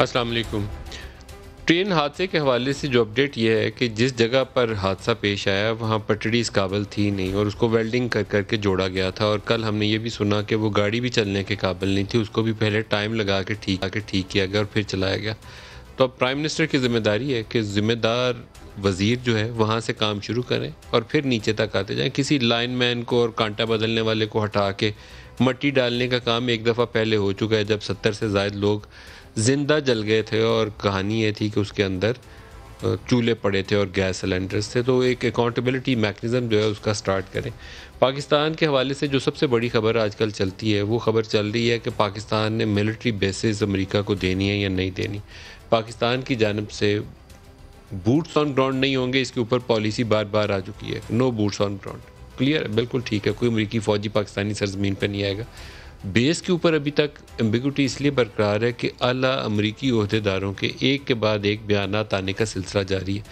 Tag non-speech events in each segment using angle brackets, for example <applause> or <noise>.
अस्सलाम ट्रेन हादसे के हवाले से जो अपडेट ये है कि जिस जगह पर हादसा पेश आया वहाँ इस काबिल थी नहीं और उसको वेल्डिंग कर करके जोड़ा गया था और कल हमने ये भी सुना कि वो गाड़ी भी चलने के काबिल नहीं थी उसको भी पहले टाइम लगा के ठीक आके ठीक किया गया और फिर चलाया गया तो अब प्राइम मिनिस्टर की जिम्मेदारी है कि ज़िम्मेदार वज़ीर जो है वहाँ से काम शुरू करें और फिर नीचे तक आते जाएँ किसी लाइन मैन को और कांटा बदलने वाले को हटा के मट्टी डालने का काम एक दफ़ा पहले हो चुका है जब सत्तर से जायद लोग ज़िंदा जल गए थे और कहानी ये थी कि उसके अंदर चूल्हे पड़े थे और गैस सिलेंडर्स थे तो एक अकाउंटेबिलिटी मैकेनिज़्म जो है उसका स्टार्ट करें पाकिस्तान के हवाले से जो सबसे बड़ी खबर आजकल चलती है वो खबर चल रही है कि पाकिस्तान ने मिलिट्री बेसिस अमेरिका को देनी है या नहीं देनी पाकिस्तान की जानब से बूट्स ऑन ग्राउंड नहीं होंगे इसके ऊपर पॉलिसी बार बार आ चुकी है no boots on ground clear है बिल्कुल ठीक है कोई अमरीकी फ़ौजी पाकिस्तानी सरजमीन पर नहीं आएगा बेस के ऊपर अभी तक एम्बिगटी इसलिए बरकरार है कि अला अमरीकी अहदेदारों के एक के बाद एक बयान आने का सिलसिला जारी है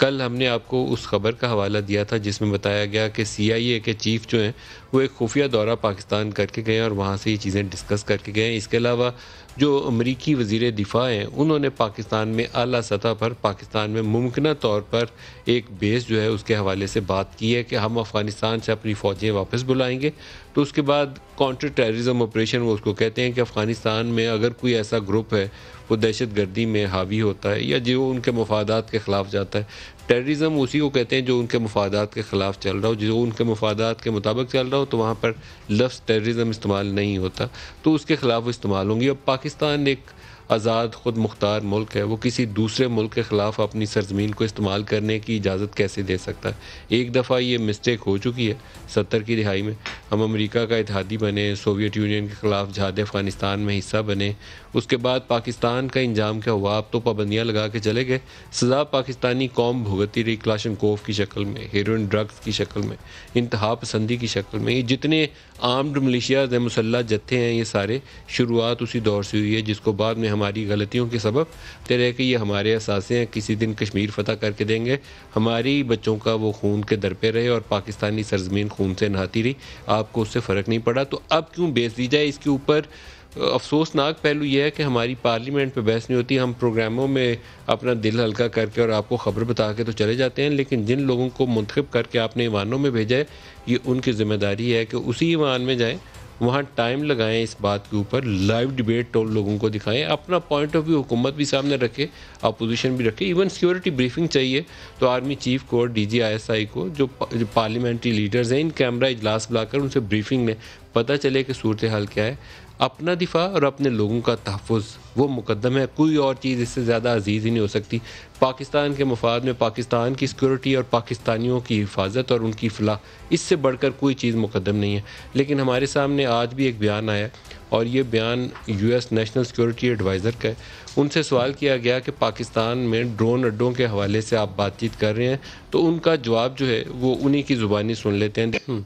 कल हमने आपको उस खबर का हवाला दिया था जिसमें बताया गया कि सीआईए के चीफ जो हैं वो एक खुफिया दौरा पाकिस्तान करके गए और वहाँ से ये चीज़ें डिस्कस करके गए इसके अलावा जो अमरीकी वजीर दिफा हैं उन्होंने पाकिस्तान में अली सतह पर पाकिस्तान में मुमकिन तौर पर एक बेस जो है उसके हवाले से बात की है कि हम अफ़गानिस्तान से अपनी फ़ौजें वापस बुलाएंगे तो उसके बाद काउंटर टेररिज्म ऑपरेशन वो उसको कहते हैं कि अफ़गानिस्तान में अगर कोई ऐसा ग्रुप है वो दहशत गर्दी में हावी होता है या जो उनके मफादात के ख़िलाफ़ जाता है टेररिज्म उसी को कहते हैं जो उनके मफादात के ख़िलाफ़ चल रहा हो जो उनके मफादात के मुताबिक चल रहा हो तो वहाँ पर लफ्ज़ टेररिज्म इस्तेमाल नहीं होता तो उसके ख़िलाफ़ इस्तेमाल होंगी अब पाकिस्तान एक आज़ाद ख़ुद मुख्तार मुल्क है वो किसी दूसरे मुल्क के ख़िलाफ़ अपनी सरजमीन को इस्तेमाल करने की इजाज़त कैसे दे सकता है एक दफ़ा ये मिस्टेक हो चुकी है सत्तर की दिहाई में हम अमेरिका का इतिहादी बने सोवियत यूनियन के ख़िलाफ़ जहाद अफ़गानिस्तान में हिस्सा बने उसके बाद पाकिस्तान का इंजाम क्या हुआ आप तो पाबंदियाँ लगा के चले गए सज़ा पाकिस्तानी कौम भुगती रही क्लाशन कोफ की शक्ल में हेरोइन ड्रग्स की शक्ल में इंतहा पसंदी की शक्ल में ये जितने आर्म्ड मलिशियाज हैं मुसल्ह जत्थे हैं ये सारे शुरुआत उसी दौर से हुई है जिसको बाद में हमारी गलतियों के सबब तेरे के कि ये हमारे असासे हैं किसी दिन कश्मीर फतह करके देंगे हमारी बच्चों का वो खून के दर पे रहे और पाकिस्तानी सरजमीन खून से नहाती रही आपको उससे फ़र्क नहीं पड़ा तो अब क्यों बेच दी जाए इसके ऊपर अफसोसनाक पहलू यह है कि हमारी पार्लियामेंट पे बहस नहीं होती हम प्रोग्रामों में अपना दिल हल्का करके और आपको ख़बर बता के तो चले जाते हैं लेकिन जिन लोगों को मुंतखब करके आपने ईवानों में भेजा है ये उनकी ज़िम्मेदारी है कि उसी ईवान में जाएँ वहाँ टाइम लगाएं इस बात के ऊपर लाइव डिबेट तो लोगों को दिखाएं अपना पॉइंट ऑफ व्यू हुकूमत भी सामने रखे अपोजिशन भी रखे इवन सिक्योरिटी ब्रीफिंग चाहिए तो आर्मी चीफ को और D G I S I को जो, पार्लियामेंट्री लीडर्स हैं इन कैमरा इजलास बुलाकर उनसे ब्रीफिंग में पता चले कि सूरत हाल क्या है अपना दिफा और अपने लोगों का तहफ़ वो मुकदम है कोई और चीज़ इससे ज़्यादा अजीज़ ही नहीं हो सकती पाकिस्तान के मफाद में पाकिस्तान की सिक्योरिटी और पाकिस्तानियों की हिफाजत और उनकी फलाह इससे बढ़कर कोई चीज़ मुकदम नहीं है लेकिन हमारे सामने आज भी एक बयान आया और ये बयान U S national security adviser का है उनसे सवाल किया गया कि पाकिस्तान में ड्रोन अड्डों के हवाले से आप बातचीत कर रहे हैं तो उनका जवाब जो है वो उन्हीं की ज़ुबानी सुन लेते हैं हम्म।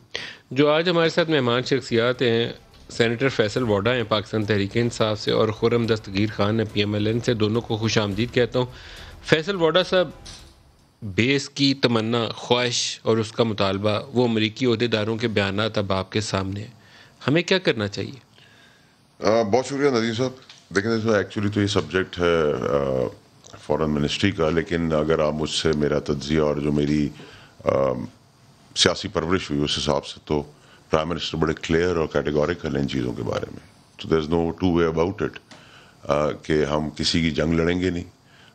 जो आज हमारे साथ मेहमान शख्सियात हैं सेनेटर फैसल वाडा हैं पाकिस्तान तहरीक इंसाफ से और खुरम दस्तगीर खान है पी एम एल एन से दोनों को खुश आमदीद कहता हूँ फैसल वाडा साहब बेस की तमन्ना ख्वाहिश और उसका मुतालबा वो अमरीकी अहदेदारों के बयान अब आपके सामने हैं हमें क्या करना चाहिए आ, बहुत शुक्रिया नदीम साहब देखें एक्चुअली तो ये सब्जेक्ट है फॉरन मिनिस्ट्री का लेकिन अगर आप मुझसे मेरा तजिया और जो मेरी आ, सियासी परवरिश हुई उस हिसाब से तो प्राइम मिनिस्टर बड़े क्लियर और कैटेगोरिकल इन चीज़ों के बारे में तो there is no two way about it कि हम किसी की जंग लड़ेंगे नहीं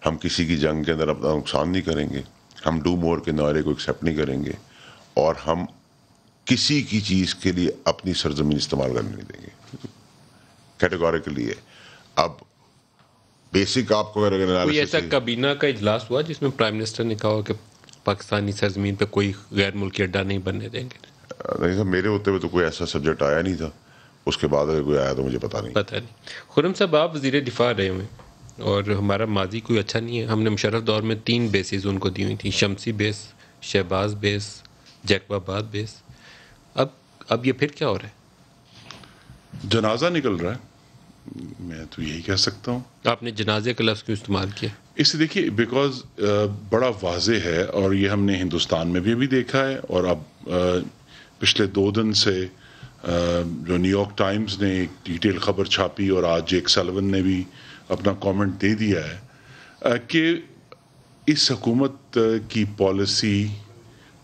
हम किसी की जंग के अंदर अपना नुकसान नहीं करेंगे हम डू मोर के नारे को एक्सेप्ट नहीं करेंगे और हम किसी की चीज़ के लिए अपनी सरजमीन इस्तेमाल करने नहीं देंगे कैटेगोरिकली है अब बेसिक आपको अगर ऐसा काबीना का इजलास हुआ जिसमें प्राइम मिनिस्टर ने कहा कि पाकिस्तानी सरजमीन पर कोई गैर मुल्की अड्डा नहीं बनने देंगे नहीं सर मेरे होते हुए तो कोई ऐसा सब्जेक्ट आया नहीं था उसके बाद अगर कोई आया तो मुझे पता नहीं पता नहीं खुरम साहब आप वजीर दिफा रहे हुए और हमारा माजी कोई अच्छा नहीं है हमने मुशरफ दौर में तीन बेसिस उनको दी हुई थी Shamsi base Shahbaz base Jacobabad base अब अब ये फिर क्या हो रहा है जनाजा निकल रहा है मैं तो यही कह सकता हूँ आपने जनाजे का लफ्ज़ क्यों इस्तेमाल किया इसे देखिए बिकॉज बड़ा वाज है और ये हमने हिंदुस्तान में भी अभी देखा है और अब पिछले दो दिन से जो न्यूयॉर्क टाइम्स ने एक डिटेल खबर छापी और आज एक सलवन ने भी अपना कमेंट दे दिया है कि इस हकूमत की पॉलिसी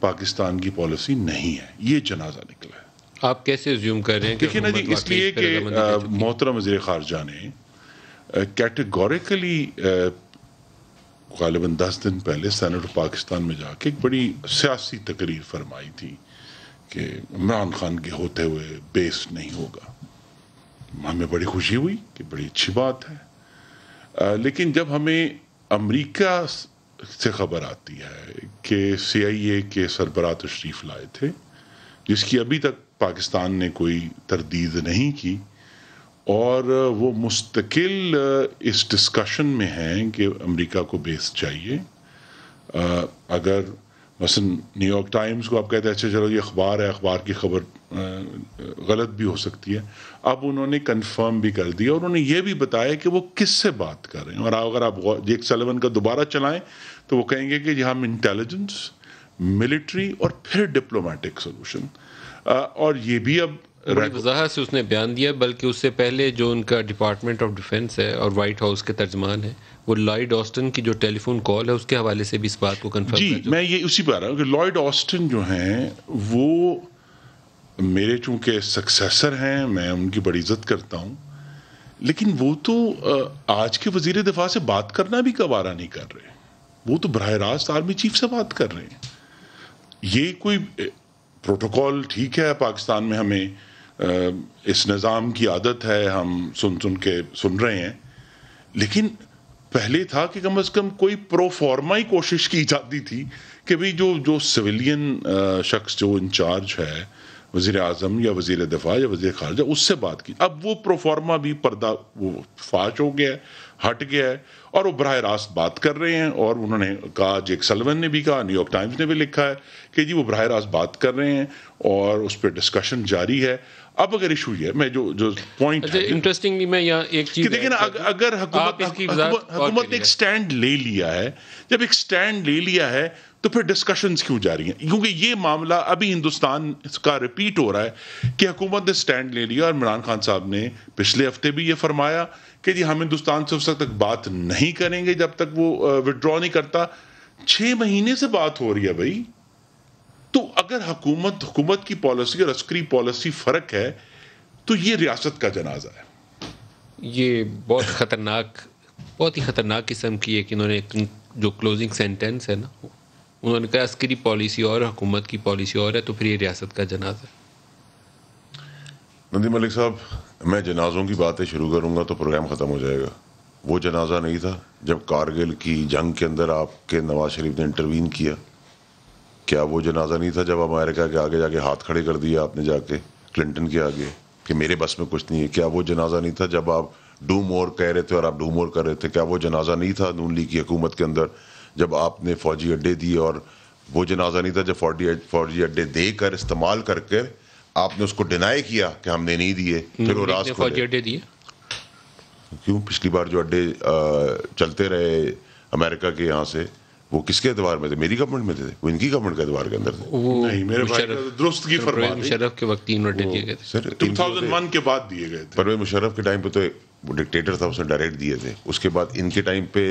पाकिस्तान की पॉलिसी नहीं है ये जनाजा निकला है आप कैसे ज्यूम कर रहे हैं देखिए ना जी इसलिए कि मोहतरम वजीर खारजा ने कैटेगोरिकली गालिबा दस दिन पहले सैनट पाकिस्तान में जाके एक बड़ी सियासी तकरीर फरमाई थी कि इमरान खान के होते हुए बेस नहीं होगा हमें बड़ी खुशी हुई कि बड़ी अच्छी बात है आ, लेकिन जब हमें अमेरिका से खबर आती है कि सी आई ए के सरबरा तशरीफ़ लाए थे जिसकी अभी तक पाकिस्तान ने कोई तरदीद नहीं की और वो मुस्तकिल इस डिस्कशन में हैं कि अमेरिका को बेस चाहिए आ, अगर मसलन न्यूयॉर्क टाइम्स को आप कहते हैं अच्छा चलो ये अखबार है अखबार की खबर गलत भी हो सकती है अब उन्होंने कंफर्म भी कर दिया और उन्होंने ये भी बताया कि वो किससे बात कर रहे हैं और अगर आप जेक सलेवन का दोबारा चलाएं तो वो कहेंगे कि हम इंटेलिजेंस मिलिट्री और फिर डिप्लोमेटिक सोलूशन और ये भी अब बड़ी वजाहत से उसने बयान दिया बल्कि उससे पहले जो उनका डिपार्टमेंट ऑफ डिफेंस है और वाइट हाउस के तर्जमान है वो लॉयड ऑस्टन की जो टेलीफोन कॉल है उसके हवाले से भी इस बात को कंफर्म जी मैं ये उसी पर आ रहा हूँ कि लॉयड ऑस्टन जो हैं वो मेरे चूंकि सक्सेसर हैं मैं उनकी बड़ी इज्जत करता हूँ लेकिन वो तो आज के वजीर दफा से बात करना भी कबारा नहीं कर रहे वो तो बरह रास्त आर्मी चीफ से बात कर रहे हैं ये कोई प्रोटोकॉल ठीक है पाकिस्तान में हमें इस निज़ाम की आदत है हम सुन सुन के सुन रहे हैं लेकिन पहले था कि कम से कम कोई प्रोफॉर्मा ही कोशिश की जाती थी कि भाई जो जो सिविलियन शख्स जो इंचार्ज है वजीर अजम या वजीर दिफा या वजीर खारजा उससे बात की अब वो प्रोफॉर्मा भी पर्दा वो फाश हो गया है हट गया है और वो बरह रास्त बात कर रहे हैं और उन्होंने कहा जेक सलवन ने भी कहा न्यूयॉर्क टाइम्स ने भी लिखा है कि जी वो बरह रास्त बात कर रहे हैं और उस पर डिस्कशन जारी है अब अगर इशू ये मैं जो जो पॉइंट इंटरेस्टिंगली अच्छा, मैं यहाँ एक चीज देखिए ना अग, अगर हुकूमत हुकूमत ने एक स्टैंड ले लिया है जब एक स्टैंड ले लिया है तो फिर डिस्कशंस क्यों जा रही हैं क्योंकि ये मामला अभी हिंदुस्तान का रिपीट हो रहा है कि हुकूमत ने स्टैंड ले लिया और इमरान खान साहब ने पिछले हफ्ते भी ये फरमाया कि जी हम हिंदुस्तान से उस तक बात नहीं करेंगे जब तक वो विदड्रॉ नहीं करता छः महीने से बात हो रही है भाई तो अगर हकुमत, हकुमत की पॉलिसी और अस्करी पॉलिसी फ़र्क है तो ये रियासत का जनाजा है ये बहुत ख़तरनाक बहुत ही ख़तरनाक किस्म की है कि इन्होंने जो क्लोजिंग सेंटेंस है ना उन्होंने कहा अस्करी पॉलिसी और हुकूमत की पॉलिसी और है तो फिर ये रियासत का जनाजा है नदी मलिक साहब मैं जनाजों की बातें शुरू करूंगा तो प्रोग्राम ख़त्म हो जाएगा वो जनाजा नहीं था जब कारगिल की जंग के अंदर आपके नवाज शरीफ ने इंटरवीन किया क्या वो जनाजा नहीं था जब अमेरिका के आगे जाके हाथ खड़े कर दिए आपने जाके क्लिंटन के आगे कि मेरे बस में कुछ नहीं है क्या वो जनाजा नहीं था जब आप डू मोर कह रहे थे और आप डू मोर कर रहे थे क्या वो जनाजा नहीं था नून लीग की हुकूमत के अंदर जब आपने फौजी अड्डे दिए और वो जनाजा नहीं था जब फौजी फौजी अड्डे देकर इस्तेमाल करके आपने उसको डिनाई किया कि हमने नहीं दिए फिर हम्म, वो राज फौजी अड्डे दिए क्यों पिछली बार जो अड्डे चलते रहे अमेरिका के यहाँ से वो किसके अदवार में थे मेरी गवर्नमेंट में थे वो इनकी गवर्नमेंट के अदवार के अंदर थे नहीं मेरे दुरुस्त की मुशरफ के वक्त यूनाइटेड दिए गए थे सर 2001 के बाद दिए गए थे परवेज मुशरफ के टाइम पे तो वो डिक्टेटर था उसने डायरेक्ट दिए थे उसके बाद इनके टाइम पे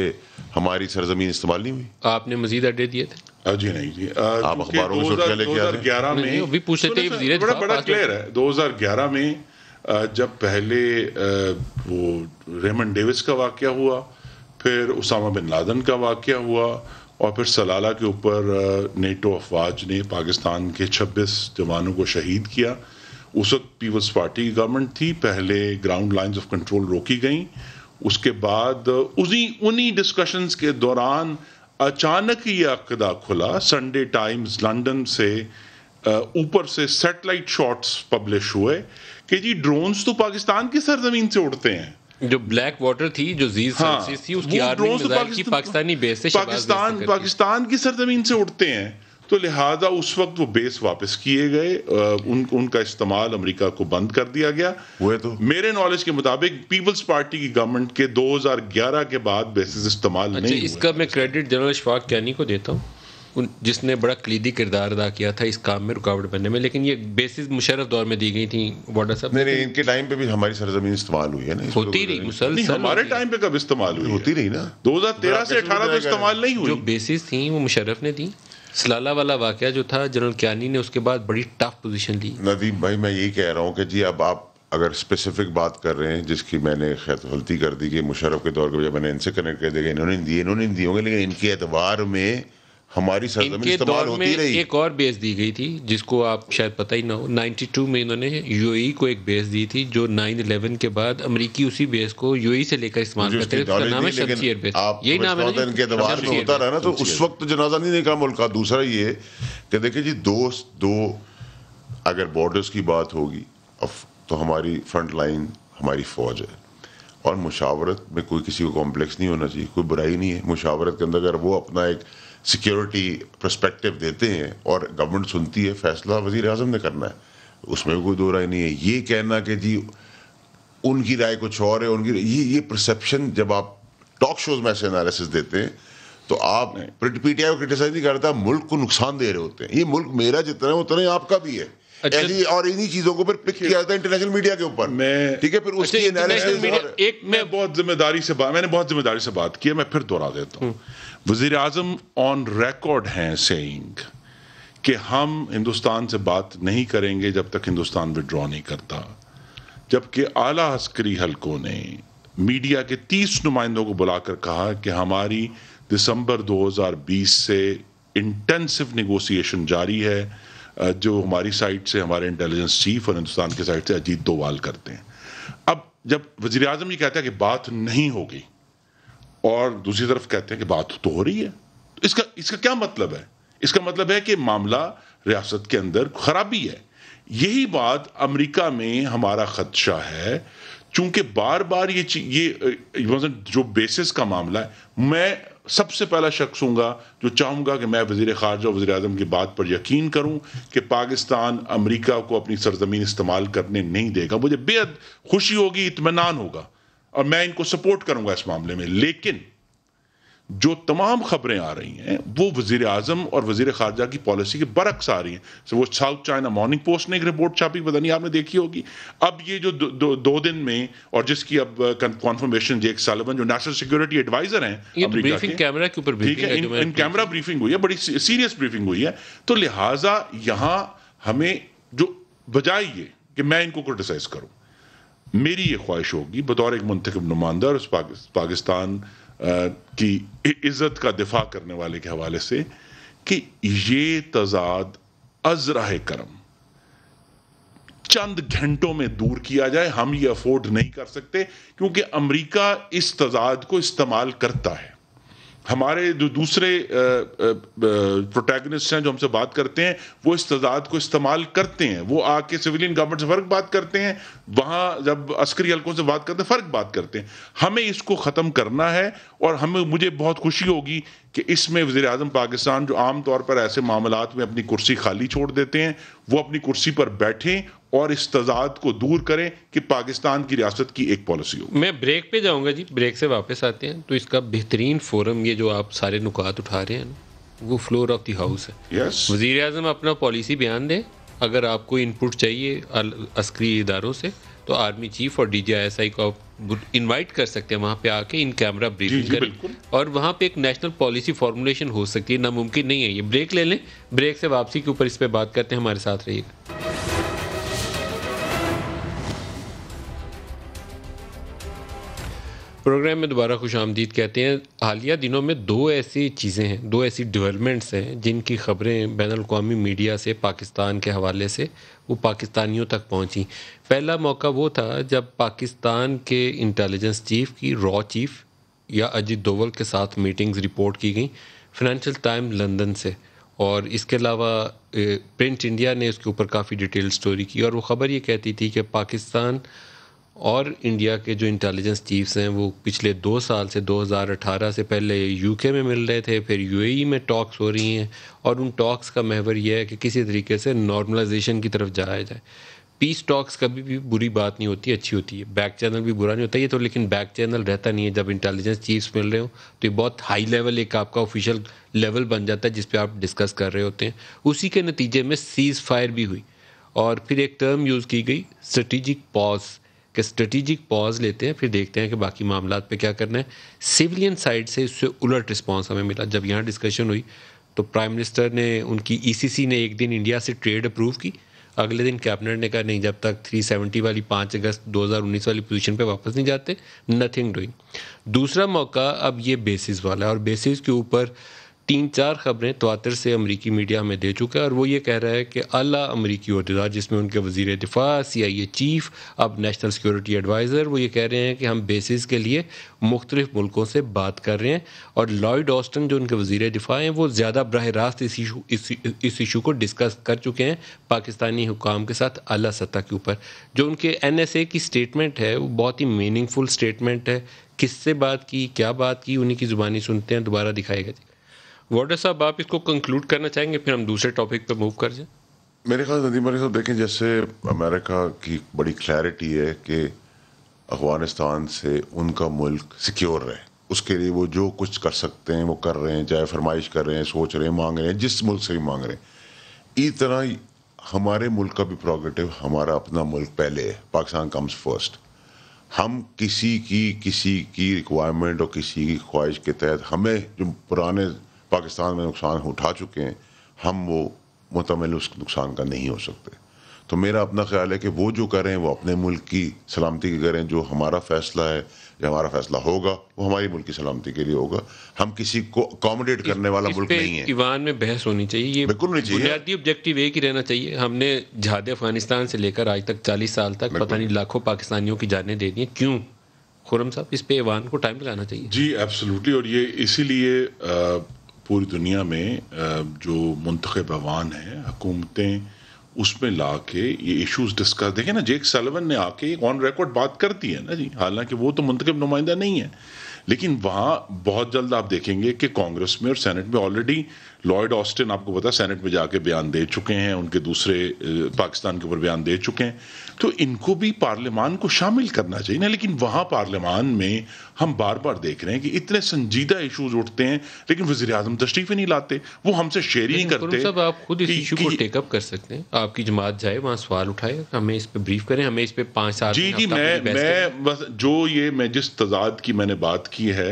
हमारी सरजमीन इस्तेमाल नहीं हुई आपने मजीद अड्डे दिए थे जी नहीं जी आप अखबारों में सुर्खियां लेके आ ग्यारह में दो हजार ग्यारह थे बड़ा बड़ा क्लियर है 2011 में जब पहले वो रेमन डेविस का वाक्य हुआ फिर उसामा बिन लादन का वाक्य हुआ और फिर सलाला के ऊपर नेटो अफवाज ने पाकिस्तान के 26 जवानों को शहीद किया उस वक्त पीपल्स पार्टी की गवर्नमेंट थी पहले ग्राउंड लाइंस ऑफ कंट्रोल रोकी गई उसके बाद उसी उन्हीं डिस्कशंस के दौरान अचानक ये अकदा खुला संडे टाइम्स लंदन से ऊपर से सेटेलाइट शॉट्स पब्लिश हुए कि जी ड्रोन्स तो पाकिस्तान की सरजमीन से उड़ते हैं जो ब्लैक वाटर थी जो जीज हाँ, थी उसकी आर्मी मिसाइल की पाकिस्तानी बेस से पाकिस्तान पाकिस्तान की सरजमीन से उड़ते हैं तो लिहाजा उस वक्त वो बेस वापस किए गए उन उनका इस्तेमाल अमेरिका को बंद कर दिया गया वो तो मेरे नॉलेज के मुताबिक पीपल्स पार्टी की गवर्नमेंट के 2011 के बाद बेसिस इस्तेमाल अच्छा, नहीं इसका मैं क्रेडिट जनरल अशफाक कैनी को देता हूँ उन जिसने बड़ा कलीदी किरदार अदा किया था इस काम में रुकावट बनने में लेकिन ये बेसिस मुशरफ दौर में दी गई थी वाडा साहब नहीं नहीं इनके टाइम पे भी हमारी सरजमीन इस्तेमाल हुई है ना होती रही मुसलसल हमारे टाइम पे कब इस्तेमाल हुई होती रही ना 2013 से 18 अच्छा तो इस्तेमाल नहीं हुई जो बेसिस थी वो मुशरफ ने दी सलाला वाला वाक्य जो था जनरल क्यानी ने उसके बाद बड़ी टफ पोजिशन ली नदीम भाई मैं यही कह रहा हूँ कि जी अब आप अगर स्पेसिफिक बात कर रहे हैं जिसकी मैंने खैर गलती कर दी कि मुशरफ के तौर पर जब मैंने इनसे कनेक्ट कर दिया इन्होंने दिए इन्होंने दिए होंगे लेकिन इनके एतवार में हमारी सरजमीन इस्तेमाल होती रही एक और बेस दी गई थी जिसको आप शायद पता ही ना हो 92 में इन्होंने यूएई को एक बेस दी थी जो 9/11 के बाद अमरीकी उसी बेस को यूएई से लेकर इस्तेमाल करते थे उसका नाम है शमशीर बेस यही नाम है इनके दबाव में होता रहा ना तो उस वक्त जनाजा नहीं निकला मुल्क का दूसरा ये कि देखिए जी दोस्त दो अगर बॉर्डर्स की बात होगी तो हमारी फ्रंट लाइन हमारी फौज है और मुशावरत में कोई किसी को कॉम्प्लेक्स नहीं होना चाहिए कोई बुराई नहीं है मुशावरत के अंदर अगर वो अपना एक सिक्योरिटी प्रस्पेक्टिव देते हैं और गवर्नमेंट सुनती है फैसला वजीर अजम ने करना है उसमें कोई दो राय नहीं है ये कहना कि जी उनकी राय कुछ और है उनकी ये ये परसेप्शन जब आप टॉक शोज में ऐसे एनालिसिस देते हैं तो आप पीटीआई को क्रिटिसाइज नहीं करता मुल्क को नुकसान दे रहे होते हैं ये मुल्क मेरा जितना है उतना ही आपका भी है अच्छा। और इन्हीं चीजों को फिर पिक किया जाता है इंटरनेशनल मीडिया के ऊपर ठीक है फिर अच्छा, उसकी एक मैं बहुत जिम्मेदारी से बात मैंने बहुत जिम्मेदारी से बात की मैं फिर दोहरा देता हूँ हम्म। वजीर अजम ऑन रिकॉर्ड हैं सेइंग कि हम हिंदुस्तान से बात नहीं करेंगे जब तक हिंदुस्तान विड्रॉ नहीं करता जबकि आला अस्करी हलकों ने मीडिया के 30 नुमाइंदों को बुलाकर कहा कि हमारी दिसंबर 2020 से इंटेंसिव निगोसिएशन जारी है जो हमारी साइड से हमारे इंटेलिजेंस चीफ और हिंदुस्तान के साइड से अजीत दोवाल करते हैं अब जब वजीर अजम ये कहता है कि बात नहीं होगी और दूसरी तरफ कहते हैं कि बात तो हो रही है तो इसका इसका क्या मतलब है इसका मतलब है कि मामला रियासत के अंदर खराबी है यही बात अमेरिका में हमारा खदशा है चूंकि बार बार ये ये जो बेसिस का मामला है मैं सबसे पहला शख्स हूँ जो चाहूँगा कि मैं वजीर खारजा और वजी अजम की बात पर यकीन करूँ कि पाकिस्तान अमरीका को अपनी सरजमीन इस्तेमाल करने नहीं देगा मुझे बेहद खुशी होगी इतमान होगा और मैं इनको सपोर्ट करूंगा इस मामले में लेकिन जो तमाम खबरें आ रही हैं वो वजीर आजम और वजीर खारजा की पॉलिसी के बरक्स आ रही हैं so, वो साउथ चाइना मॉर्निंग पोस्ट ने एक रिपोर्ट छापी पता नहीं आपने देखी होगी अब ये जो दो, दो, दो दिन में और जिसकी अब कॉन्फर्मेशन जेक सालवन जो नेशनल सिक्योरिटी एडवाइजर हैं ब्रीफिंग तो कैमरा के ऊपर ठीक है इन, इन कैमरा ब्रीफिंग हुई है बड़ी सीरियस ब्रीफिंग हुई है तो लिहाजा यहां हमें जो बजाय ये कि मैं इनको क्रिटिसाइज करूं मेरी ये ख्वाहिश होगी बतौर एक मंतखब नुमाइंदा और पाकिस्तान की इज़्ज़त का दिफा करने वाले के हवाले से कि ये तजाद अजरा करम चंद घंटों में दूर किया जाए हम ये अफोर्ड नहीं कर सकते क्योंकि अमेरिका इस तजाद को इस्तेमाल करता है हमारे जो दूसरे प्रोटैगनिस्ट हैं जो हमसे बात करते हैं वो इस तजाद को इस्तेमाल करते हैं वो आके सिविलियन गवर्नमेंट से फ़र्क बात करते हैं वहाँ जब अस्करी हलकों से बात करते हैं फ़र्क बात करते हैं हमें इसको ख़त्म करना है और हमें मुझे बहुत खुशी होगी कि इसमें वजे अजम पाकिस्तान जो आम तौर पर ऐसे मामला में अपनी कुर्सी खाली छोड़ देते हैं वो अपनी कुर्सी पर बैठें और इस तजाद को दूर करें कि पाकिस्तान की रियासत की एक पॉलिसी हो मैं ब्रेक पे जाऊंगा जी ब्रेक से वापस आते हैं तो इसका बेहतरीन फोरम ये जो आप सारे नुकात उठा रहे हैं वो फ्लोर ऑफ द हाउस है yes. वजीर अजम अपना पॉलिसी बयान दें अगर आपको इनपुट चाहिए अस्करी इदारों से तो आर्मी चीफ और डी जी आई को इनवाइट कर सकते हैं वहाँ पे आके इन कैमरा ब्रीफिंग करें और वहाँ पे एक नेशनल पॉलिसी फॉर्मुलेशन हो सकती है नामुमकिन नहीं है ये ब्रेक ले लें ब्रेक से वापसी के ऊपर इस पर बात करते हैं हमारे साथ रहिएगा प्रोग्राम में दोबारा खुश आमदीद कहते हैं हालिया दिनों में दो ऐसी चीज़ें हैं दो ऐसी डेवलपमेंट्स हैं जिनकी खबरें बैन अवी मीडिया से पाकिस्तान के हवाले से वो पाकिस्तानियों तक पहुंची पहला मौका वो था जब पाकिस्तान के इंटेलिजेंस चीफ की रॉ चीफ या अजीत दोवल के साथ मीटिंग्स रिपोर्ट की गई फिनंशियल टाइम लंदन से और इसके अलावा प्रिंट इंडिया ने उसके ऊपर काफ़ी डिटेल स्टोरी की और वो खबर ये कहती थी कि पाकिस्तान और इंडिया के जो इंटेलिजेंस चीफ्स हैं वो पिछले दो साल से 2018 से पहले यूके में मिल रहे थे फिर यूएई e में टॉक्स हो रही हैं और उन टॉक्स का महवर यह है कि किसी तरीके से नॉर्मलाइजेशन की तरफ जाया जाए पीस टॉक्स कभी भी बुरी बात नहीं होती अच्छी होती है बैक चैनल भी बुरा नहीं होता ये तो लेकिन बैक चैनल रहता नहीं है जब इंटेलिजेंस चीफ्स मिल रहे हो तो ये बहुत हाई लेवल एक आपका ऑफिशियल लेवल बन जाता है जिस आप डिस्कस कर रहे होते हैं उसी के नतीजे में सीज़ फायर भी हुई और फिर एक टर्म यूज़ की गई स्ट्रेटिजिक पॉज कि स्ट्रेटिजिक पॉज लेते हैं फिर देखते हैं कि बाकी मामला पे क्या करना है सिविलियन साइड से इससे उलट रिस्पांस हमें मिला जब यहाँ डिस्कशन हुई तो प्राइम मिनिस्टर ने उनकी ईसीसी e ने एक दिन इंडिया से ट्रेड अप्रूव की अगले दिन कैबिनेट ने कहा नहीं जब तक 370 वाली 5 अगस्त 2019 वाली पोजीशन पे वापस नहीं जाते नथिंग डूइंग दूसरा मौका अब ये बेसिस वाला है और बेसिस के ऊपर तीन चार खबरें तवातर तो से अमरीकी मीडिया में दे चुका है और वो ये कह रहा है कि अला अमरीकी अहदेदार जिसमें उनके वजीर दिफा सी आई ए चीफ अब नेशनल सिक्योरिटी एडवाइज़र वो ये कह रहे हैं कि हम बेसिस के लिए मुख्तलिफ मुल्कों से बात कर रहे हैं और लॉयड ऑस्टन जो उनके वजीर दिफा हैं वो ज़्यादा बरह रास्त इस इशू को डिस्कस कर चुके हैं पाकिस्तानी हुकाम के साथ अला सतह के ऊपर जो उनके एन एस ए की स्टेटमेंट है वो बहुत ही मीनिंगफुल स्टेटमेंट है किससे बात की क्या बात की उन्हीं की ज़ुबानी सुनते हैं दोबारा दिखाएगा जी वाटर साहब आप इसको कंक्लूड करना चाहेंगे फिर हम दूसरे टॉपिक पर मूव कर जाए मेरे ख्याल नदीम अली साहब देखें जैसे अमेरिका की बड़ी क्लैरिटी है कि अफगानिस्तान से उनका मुल्क सिक्योर रहे उसके लिए वो जो कुछ कर सकते हैं वो कर रहे हैं चाहे फरमाइश कर रहे हैं सोच रहे हैं मांग रहे हैं जिस मुल्क से भी मांग रहे हैं इस तरह हमारे मुल्क का भी प्रोगेटिव हमारा अपना मुल्क पहले है पाकिस्तान कम्स फर्स्ट हम किसी की किसी की रिक्वायरमेंट और किसी की ख्वाहिश के तहत हमें जो पुराने पाकिस्तान में नुकसान उठा चुके हैं हम वो मुतमिल उस नुकसान का नहीं हो सकते तो मेरा अपना ख्याल है कि वो जो करें वो अपने मुल्क की सलामती की करें जो हमारा फैसला है जो हमारा फैसला होगा वो हमारी मुल्क की सलामती के लिए होगा हम किसी को अकोमोडेट करने वाला मुल्क नहीं है ईवान में बहस होनी चाहिए ये बिल्कुल नहीं चाहिए बुनियादी ऑब्जेक्टिव एक ही रहना चाहिए हमने जहाद अफगानिस्तान से लेकर आज तक चालीस साल तक पता नहीं लाखों पाकिस्तानियों की जाने दे दी क्यों खुरम साहब इस पे ईवान को टाइम लगाना चाहिए जी एब्सोल्युटली और ये इसीलिए पूरी दुनिया में जो मंतखब अवान हैं हकूमतें उसमें ला के ये इशूज डिस्कस देखें ना जेक सलवन ने आके एक ऑन रिकॉर्ड बात कर दी है ना जी हालांकि वो तो मंतखब नुमाइंदा नहीं है लेकिन वहाँ बहुत जल्द आप देखेंगे कि कांग्रेस में और सेनेट में ऑलरेडी लॉयड ऑस्टिन आपको पता सेनेट में जाके बयान दे चुके हैं उनके दूसरे पाकिस्तान के ऊपर बयान दे चुके हैं तो इनको भी पार्लियामान को शामिल करना चाहिए ना लेकिन वहाँ पार्लियामान में हम बार बार देख रहे हैं कि इतने संजीदा इशूज उठते हैं लेकिन वजी अजम तशरीफ ही नहीं लाते वो हमसे शेयर ही करते सब आप खुद इस इशू को टेकअप कर सकते हैं आपकी जमात जाए वहाँ सवाल उठाए हमें इस पर ब्रीफ करें हमें इस पर पाँच साल जी जी मैं मैं बस जो ये मैं जिस तजाद की मैंने बात की है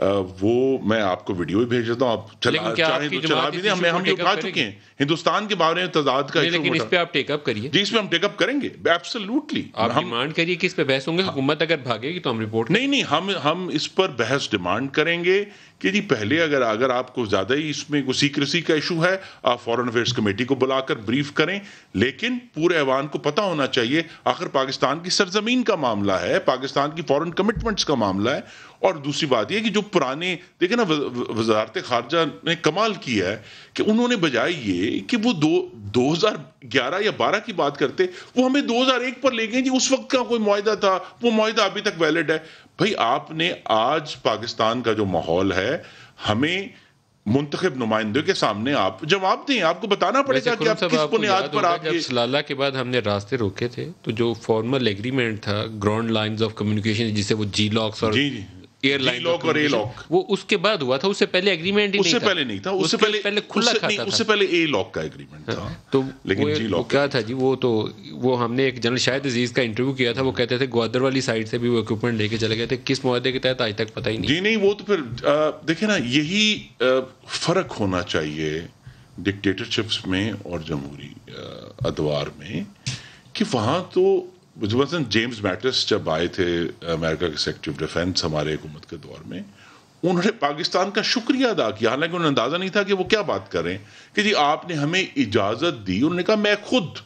वो मैं आपको वीडियो भी भेज देता हूँ आप चला तो उठा चुके हैं हिंदुस्तान के बारे में तजाद का लेकिन इस पे आप टेकअप करिए जी इस पे हम टेकअप करेंगे एब्सोल्युटली आप हम डिमांड करिए कि इस पे बहस होंगे हाँ। हुकूमत अगर भागेगी तो हम रिपोर्ट नहीं नहीं हम हम इस पर बहस डिमांड करेंगे कि जी पहले अगर अगर आपको ज़्यादा ही इसमें कोई सीक्रेसी का इशू है आप फॉरेन अफेयर्स कमेटी को बुलाकर ब्रीफ करें लेकिन पूरे ऐवान को पता होना चाहिए आखिर पाकिस्तान की सरजमीन का मामला है पाकिस्तान की फॉरेन कमिटमेंट्स का मामला है और दूसरी बात यह कि जो पुराने देखे ना वजारत खारजा ने कमाल किया है कि उन्होंने बजाय ये कि वो दो ग्यारह या बारह की बात करते वो हमें एक पर ले गए जी उस वक्त का कोई मुआदा था वो मुआदा अभी तक वैलिड है भाई आपने आज पाकिस्तान का जो माहौल है हमें मुंतब नुमाइंदों के सामने आप जवाब दें आपको बताना पड़ेगा कि आप किस बुनियाद पर आप ये... सलाला के बाद हमने रास्ते रोके थे तो जो फॉर्मल एग्रीमेंट था ग्राउंड लाइंस ऑफ कम्युनिकेशन जिसे वो जी लॉक्स और जी जी एयरलाइन लॉक और ए लॉक वो उसके बाद हुआ था उससे पहले एग्रीमेंट ही उससे पहले नहीं था उससे पहले पहले खुला था उससे पहले ए लॉक का एग्रीमेंट था हाँ, तो लेकिन जी लॉक क्या था जी वो तो वो हमने एक जनरल अजीज का इंटरव्यू किया था वो कहते थे ग्वादर वाली साइड से भी वो इक्विपमेंट लेके चले गए थे किस मुआदे के तहत आज तक पता ही नहीं जी नहीं वो तो फिर देखे ना यही फर्क होना चाहिए डिक्टेटरशिप्स में और जमहूरी अदवार में कि वहां तो वजन जेम्स मैटिस जब आए थे अमेरिका के सेक्रेटरी ऑफ डिफेंस हमारे हुकूमत के दौर में उन्होंने पाकिस्तान का शुक्रिया अदा किया हालांकि उन्हें अंदाज़ा नहीं था कि वो क्या बात करें कि जी आपने हमें इजाज़त दी उन्होंने कहा मैं खुद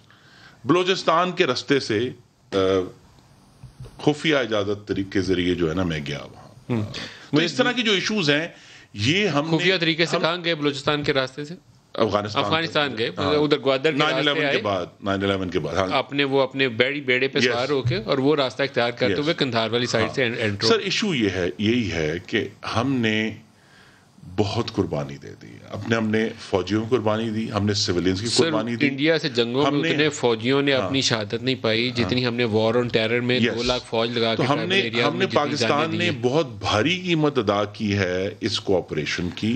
बलोचिस्तान के रस्ते से खुफिया इजाज़त के ज़रिए जो है ना मैं गया वहाँ हम्म। तो इस तरह के जो इशूज़ हैं ये हम खुफिया तरीके से हम, गए के रास्ते से अफगानिस्तान अफगानिस्तान गए हाँ। उधर ग्वादर नाइन इलेवन के बाद नाइन इलेवन के बाद हाँ। वो अपने बेड़ी बेड़े पे सवार होके और वो रास्ता इख्तियार करते हुए कंधार वाली साइड हाँ। से एंट्रो सर इशू ये है यही है कि हमने बहुत कुर्बानी दे दी अपने हमने फौजियों को कुर्बानी दी हमने सिविलियंस की कुर्बानी दी इंडिया से जंगों में उतने फौजियों ने हाँ, अपनी शहादत नहीं पाई हाँ, जितनी हमने वॉर ऑन टेरर में दो लाख फौज लगा तो के हमने हमने पाकिस्तान ने बहुत भारी कीमत अदा की है इस कोऑपरेशन की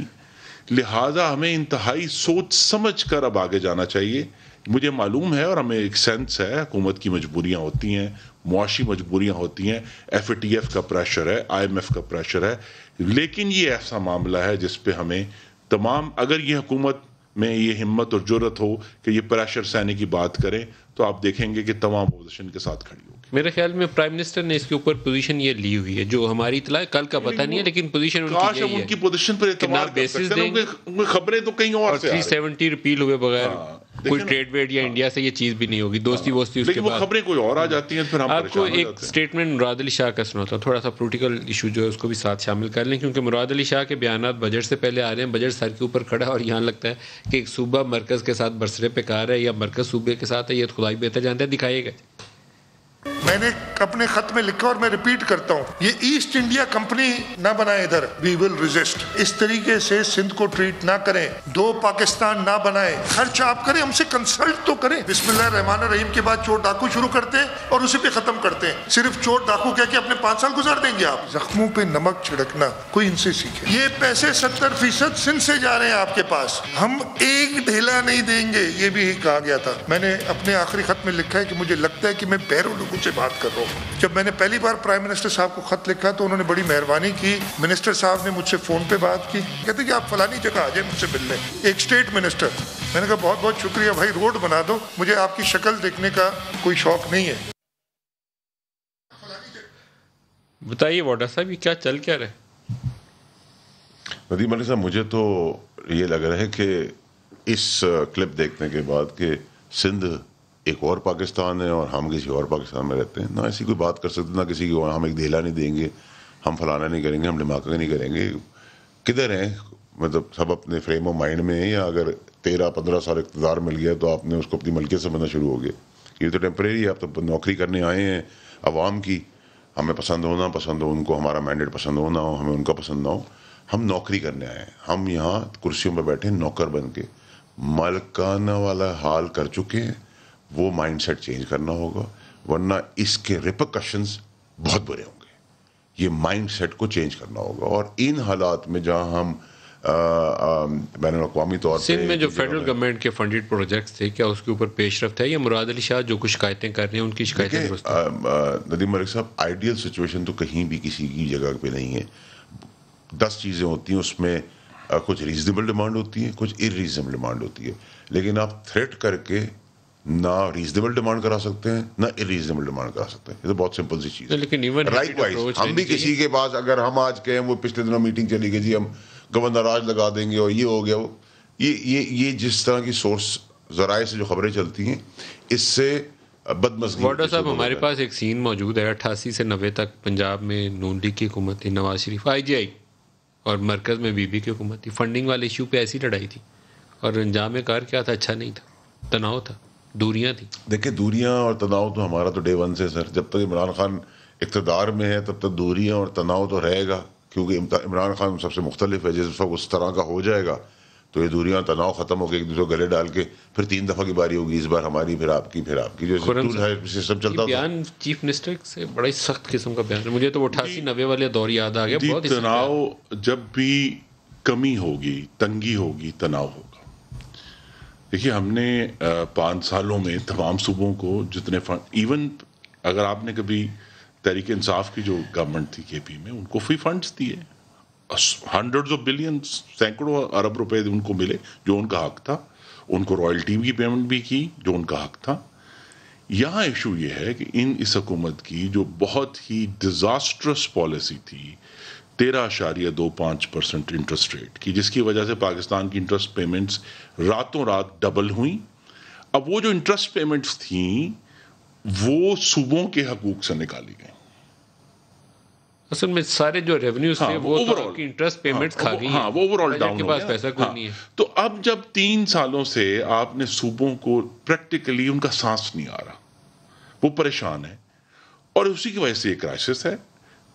लिहाजा हमें इंतहाई सोच समझ कर अब आगे जाना चाहिए मुझे मालूम है और हमें एक सेंस है हुकूमत की मजबूरियाँ होती हैं मुआशी मजबूरियाँ होती हैं एफ टी एफ का प्रेशर है आई एम एफ का प्रेशर है लेकिन ये ऐसा मामला है जिस पर हमें तमाम अगर ये हुकूमत में ये हिम्मत और जरूरत हो कि ये प्रेशर सहने की बात करें तो आप देखेंगे कि तमाम अपोजिशन के साथ खड़ी हो मेरे ख्याल में प्राइम मिनिस्टर ने इसके ऊपर पोजीशन ये ली हुई है जो हमारी इतला कल का पता नहीं है लेकिन पोजीशन उनकी उनकी पोजीशन पर बेसिस खबरें तो कहीं और थ्री सेवेंटी रिपील हुए बगैर हाँ, कोई ट्रेड वेड या इंडिया हाँ। से ये चीज भी नहीं होगी दोस्ती हाँ। वोस्ती उसके बाद खबरें कोई और आ जाती हैं फिर हम आपको एक स्टेटमेंट मुराद अली शाह का सुना था थोड़ा सा पोलिटिकल इशू जो है उसको भी साथ शामिल कर लें क्योंकि मुराद अली शाह के बयान बजट से पहले आ रहे हैं बजट सर के ऊपर खड़ा और यहाँ लगता है कि एक सूबा मरकज़ के साथ बरसरे पे कार है या मरकज़ सूबे के साथ है ये खुदाई बेहतर जानते हैं गए मैंने अपने खत में लिखा और मैं रिपीट करता हूँ ये ईस्ट इंडिया कंपनी ना बनाए इधर वी विल रिजिस्ट इस तरीके से सिंध को ट्रीट ना करें दो पाकिस्तान ना बनाए खर्च आप करें हमसे कंसल्ट तो करें बिस्मिल्लाह रहमान रहीम के बाद चोर डाकू शुरू करते हैं और उसे पे खत्म करते हैं सिर्फ चोर डाकू कह के अपने पांच साल गुजार देंगे आप जख्मों पे नमक छिड़कना कोई इनसे सीखे ये पैसे सत्तर फीसद सिंध से जा रहे हैं आपके पास हम एक ढेला नहीं देंगे ये भी कहा गया था मैंने अपने आखिरी खत में लिखा है की मुझे लगता है की मैं पैरों लोगों बापू बात कर रहा हूँ जब मैंने पहली बार प्राइम मिनिस्टर साहब को खत लिखा तो उन्होंने बड़ी मेहरबानी की मिनिस्टर साहब ने मुझसे फ़ोन पे बात की कहते कि आप फलानी जगह आ जाए मुझसे मिलने एक स्टेट मिनिस्टर मैंने कहा बहुत बहुत शुक्रिया भाई रोड बना दो मुझे आपकी शक्ल देखने का कोई शौक नहीं है बताइए वाडा साहब ये क्या चल क्या रहे नदी मलिक साहब मुझे तो ये लग रहा है कि इस क्लिप देखने के बाद कि सिंध एक और पाकिस्तान है और हम किसी और पाकिस्तान में रहते हैं ना ऐसी कोई बात कर सकते ना किसी को हम एक ढीला नहीं देंगे हम फलाना नहीं करेंगे हम धमाका नहीं करेंगे किधर हैं मतलब सब अपने फ्रेम ऑफ माइंड में है या अगर तेरह पंद्रह साल इकतदार मिल गया तो आपने उसको अपनी मलकियत समझना शुरू हो गया ये तो टेम्परेरी आप तो नौकरी करने आए हैं आवाम की हमें पसंद हो ना पसंद हो उनको हमारा मैंडेट पसंद हो ना हो हमें उनका पसंद ना हो हम नौकरी करने आए हैं हम यहाँ कुर्सियों पर बैठे नौकर बन के मालकाना वाला हाल कर चुके हैं वो माइंडसेट चेंज करना होगा वरना इसके रिपोकशंस बहुत बुरे होंगे ये माइंडसेट को चेंज करना होगा और इन हालात में जहाँ हम बैन अवी तौर सिंध में जो फेडरल गवर्नमेंट के फंडेड प्रोजेक्ट्स थे क्या उसके ऊपर पेशरफ है या मुराद अली शाह जो कुछ शिकायतें कर रहे हैं उनकी शिकायतें नदीम मलिक साहब आइडियल सिचुएशन तो कहीं भी किसी की जगह पे नहीं है दस चीज़ें होती हैं उसमें कुछ रीजनेबल डिमांड होती है कुछ इ डिमांड होती है लेकिन आप थ्रेट करके ना रीजनेबल डिमांड करा सकते हैं ना इरीजनेबल डिमांड करा सकते हैं ये तो बहुत सिंपल सी चीज़ तो लेकिन इवन राइट वाइज हम भी किसी के पास अगर हम आज कहें वो पिछले दिनों मीटिंग चली गई जी हम गवर्नर राज लगा देंगे और ये हो गया वो ये ये ये जिस तरह की सोर्स जराए से जो खबरें चलती हैं इससे बदमस साहब हमारे पास एक सीन मौजूद है अट्ठासी से नबे तक पंजाब में नून लीग की हुकूमत थी नवाज शरीफ आई जी आई और मरकज़ में बीबी की हुकूमत थी फंडिंग वाले इशू पे ऐसी लड़ाई थी और अंजाम कार क्या था अच्छा नहीं था तनाव था दूरियां थी देखिए दूरियां और तनाव तो हमारा तो डे वन से सर जब तक इमरान खान इकतदार में है तब तक दूरियां और तनाव तो रहेगा क्योंकि इमरान खान सबसे मुख्तलिफ है जिस वक्त उस तरह का हो जाएगा तो ये दूरियां तनाव खत्म होकर एक दूसरे को गले डाल के फिर तीन दफा की बारी होगी इस बार हमारी फिर आपकी फिर आपकी जो सिस्टम चलता बयान चीफ मिनिस्टर से बड़ा ही सख्त किस्म का बयान मुझे तो अठासी नबे वाले दौर याद आ गया बहुत तनाव जब भी कमी होगी तंगी होगी तनाव होगा देखिए हमने पाँच सालों में तमाम सूबों को जितने फंड इवन अगर आपने कभी तहरीक इंसाफ की जो गवर्नमेंट थी के पी में उनको फ्री फंड्स दिए हंड्रेड्स ऑफ बिलियन सैकड़ों अरब रुपए उनको मिले जो उनका हक था उनको रॉयल्टी की पेमेंट भी की जो उनका हक था यहाँ इशू ये है कि इन इस हकूमत की जो बहुत ही डिज़ास्ट्रस पॉलिसी थी तेरह अशारिया दो पाँच परसेंट इंटरेस्ट रेट की जिसकी वजह से पाकिस्तान की इंटरेस्ट पेमेंट्स रातों रात डबल हुई अब वो जो इंटरेस्ट पेमेंट्स थी वो सूबों के हकूक से निकाली गई असल में सारे जो रेवेन्यूज हाँ, वो ओवरऑल तो इंटरेस्ट पेमेंट हाँ, खा गई हाँ, वो ओवरऑल डाउन के पास पैसा कोई हाँ, नहीं है तो अब जब तीन सालों से आपने सूबों को प्रैक्टिकली उनका सांस नहीं आ रहा वो परेशान है और उसी की वजह से ये क्राइसिस है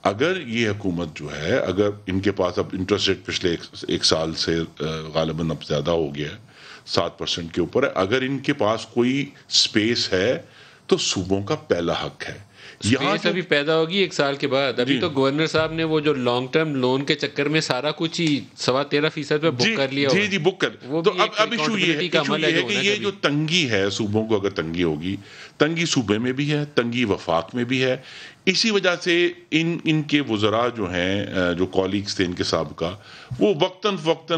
अगर ये हुकूमत जो है अगर इनके पास अब इंटरेस्ट रेट पिछले एक, एक साल से गालबन अब ज़्यादा हो गया है सात परसेंट के ऊपर है अगर इनके पास कोई स्पेस है तो सूबों का पहला हक है यहाँ से भी पैदा होगी एक साल के बाद अभी तो गवर्नर साहब ने वो जो लॉन्ग टर्म लोन के चक्कर में सारा कुछ ही सवा तेरह फीसद में बुक कर लिया जी जी बुक कर वो तो अब अब इशू ये है कि ये जो तंगी है सूबों को अगर तंगी होगी तंगी सूबे में भी है तंगी वफाक में भी है इसी वजह से इन इनके वजरा जो हैं जो कॉलीग्स थे इनके साहब का वो वक्ता फ़क्ता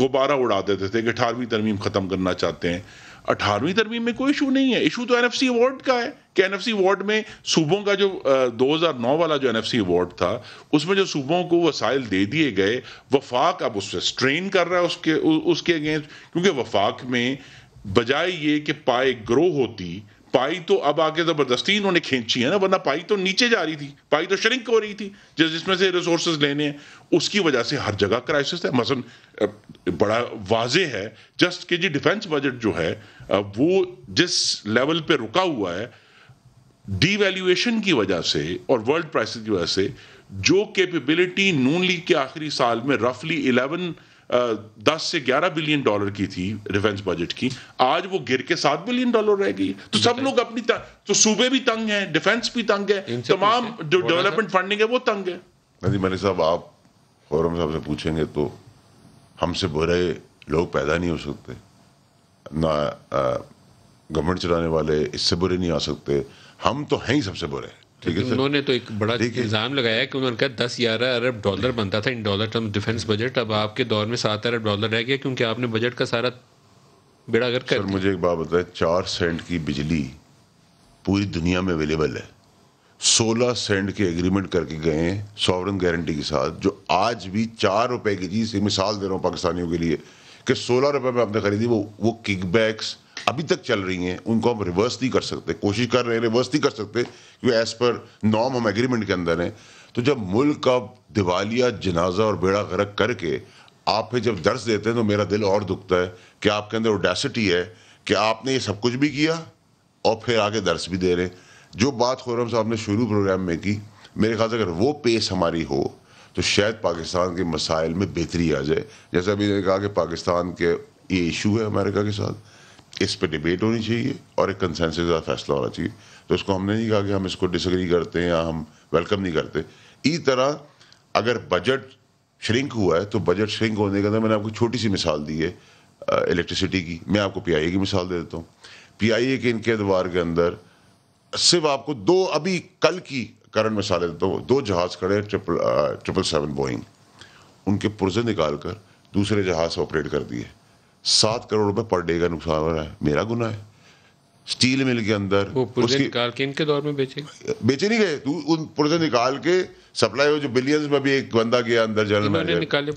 गुब्बारा उड़ा देते थे कि अठारहवीं तरमीम ख़त्म करना चाहते हैं अठारहवीं तरमीम में कोई इशू नहीं है इशू तो एनएफसी अवार्ड का है कि एनएफसी अवार्ड में सूबों का जो दो हज़ार नौ वाला जो एनएफसी अवार्ड था उसमें जो सूबों को वसाइल दे दिए गए वफाक अब उससे स्ट्रेन कर रहा है उसके उसके अगेंस्ट क्योंकि वफाक में बजाय ये कि पाए ग्रो होती पाई तो अब आगे जबरदस्ती इन्होंने खींची है ना वरना पाई तो नीचे जा रही थी पाई तो श्रिंक हो रही थी जिस जिसमें से रिसोर्स लेने हैं उसकी वजह से हर जगह क्राइसिस है मसलन बड़ा वाज है जस्ट कि जी डिफेंस बजट जो है वो जिस लेवल पे रुका हुआ है डीवैल्यूएशन की वजह से और वर्ल्ड प्राइसिस की वजह से जो कैपेबिलिटी नून लीग के आखिरी साल में रफली इलेवन दस से ग्यारह बिलियन डॉलर की थी डिफेंस बजट की आज वो गिर के सात बिलियन डॉलर रह गई तो, तो सब लोग अपनी तो सूबे भी तंग है डिफेंस भी तंग है तमाम जो डेवलपमेंट फंडिंग है वो तंग है नदी मलिक साहब आप फोरम साहब से पूछेंगे तो हमसे बुरे लोग पैदा नहीं हो सकते ना गवर्नमेंट चलाने वाले इससे बुरे नहीं आ सकते हम तो हैं ही सबसे बुरे हैं ठीक है तो उन्होंने तो एक बड़ा इल्ज़ाम लगाया कि उन्होंने कहा दस ग्यारह अरब डॉलर बनता था in dollar term defence budget अब आपके दौर में सात अरब डॉलर रह गया क्योंकि आपने बजट का सारा बेड़ा कर सर मुझे एक बात बताए चार सेंट की बिजली पूरी दुनिया में अवेलेबल है सोलह सेंट के एग्रीमेंट करके गए हैं सॉवरन गारंटी के साथ जो आज भी चार रुपए की चीज मिसाल दे रहा हूँ पाकिस्तानियों के लिए कि सोलह रुपए में आपने खरीदी वो वो किकबैक्स अभी तक चल रही हैं उनको हम रिवर्स नहीं कर सकते कोशिश कर रहे हैं रिवर्स नहीं कर सकते क्योंकि एज पर नॉर्म हम एग्रीमेंट के अंदर हैं तो जब मुल्क का दिवालिया जनाजा और बेड़ा गर्क करके आप पे जब दर्ज देते हैं तो मेरा दिल और दुखता है कि आपके अंदर ओडेसिटी है कि आपने ये सब कुछ भी किया और फिर आगे दर्ज भी दे रहे जो बात खुरम साहब ने शुरू प्रोग्राम में की मेरे ख्याल से अगर वो पेस हमारी हो तो शायद पाकिस्तान के मसाइल में बेहतरी आ जाए जैसे अभी कहा कि पाकिस्तान के ये इशू है अमेरिका के साथ इस पर डिबेट होनी चाहिए और एक कंसेंसस का फैसला होना चाहिए तो इसको हमने नहीं कहा कि हम इसको डिसग्री करते हैं या हम वेलकम नहीं करते इसी तरह अगर बजट श्रिंक हुआ है तो बजट श्रिंक होने के अंदर मैंने आपको छोटी सी मिसाल दी है इलेक्ट्रिसिटी की मैं आपको पी की मिसाल दे देता हूँ पी के इनके अदवार के अंदर सिर्फ आपको दो अभी कल की करंट मिसाल देता हूँ दो जहाज़ खड़े ट्रिपल ट्रिपल सेवन बोइंग उनके पुर्जे निकाल कर दूसरे जहाज़ ऑपरेट कर दिए सात करोड़ रुपए पर डे का नुकसान हो रहा है मेरा गुना है स्टील मिल के अंदर वो उसकी निकाल के इनके दौर में बेचे बेचे नहीं गए तू उन पुर्जे निकाल के सप्लाई हो जो बिलियंस में भी एक बंदा गया अंदर जनरल मैनेजर निकाले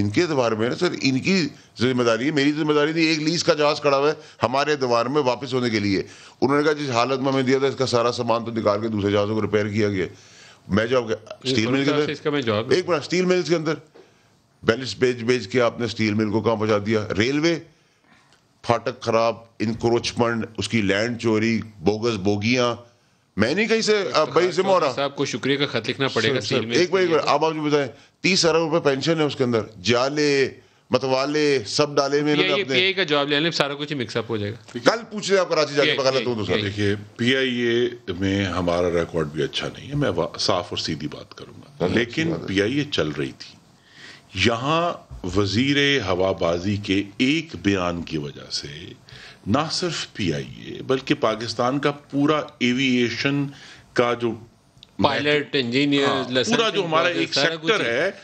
इनके द्वार में ना सर इनकी जिम्मेदारी है मेरी जिम्मेदारी नहीं एक लीज का जहाज खड़ा हुआ है हमारे द्वार में वापस होने के लिए उन्होंने कहा जिस हालत में हमें दिया था इसका सारा सामान तो निकाल के दूसरे जहाजों को रिपेयर किया गया मैं जॉब स्टील मिल के अंदर एक बड़ा स्टील मिल्स के अंदर बैलेंस बेच बेच के आपने स्टील मिल को कहाँ पहुँचा दिया रेलवे फाटक खराब इनक्रोचमेंट उसकी लैंड चोरी बोगस बोगियां मैं नहीं कहीं से तो भाई से तो मोरा आपको शुक्रिया का खत लिखना पड़ेगा सर, सर, एक बार आप आप बताएं तीस अरब रुपए पेंशन है उसके अंदर जाले मतवाले सब डाले में जवाब लेने पीआई का जॉब सारा कुछ मिक्सअप हो जाएगा कल पूछ रहे आप कराची जाके पकड़ लेते हो दोस्तों देखिए पीआईए में हमारा रिकॉर्ड भी अच्छा नहीं है मैं साफ और सीधी बात करूंगा लेकिन पीआईए चल रही थी यहां वजीर हवाबाजी के एक बयान की वजह से ना सिर्फ पी आई ए बल्कि पाकिस्तान का पूरा एविएशन का जो पायलट इंजीनियर हाँ, पूरा जो हमारा एक सेक्टर है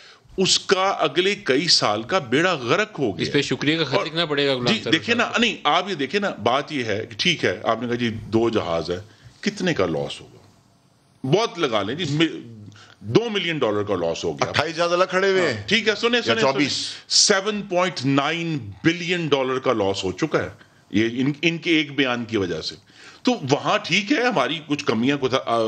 उसका अगले कई साल का बेड़ा गर्क हो गया इस पे शुक्रिया का खर्च कितना पड़ेगा जी देखिए ना नहीं आप ये देखिए ना बात ये है कि ठीक है आपने कहा जी दो जहाज है कितने का लॉस होगा बहुत लगा लें जी दो मिलियन डॉलर का लॉस हो गया अट्ठाईस ज्यादा अलग खड़े हुए हाँ, ठीक है सुने सुने चौबीस seven point nine billion dollar का लॉस हो चुका है ये इन इनके एक बयान की वजह से तो वहां ठीक है हमारी कुछ कमियां कुछ आ,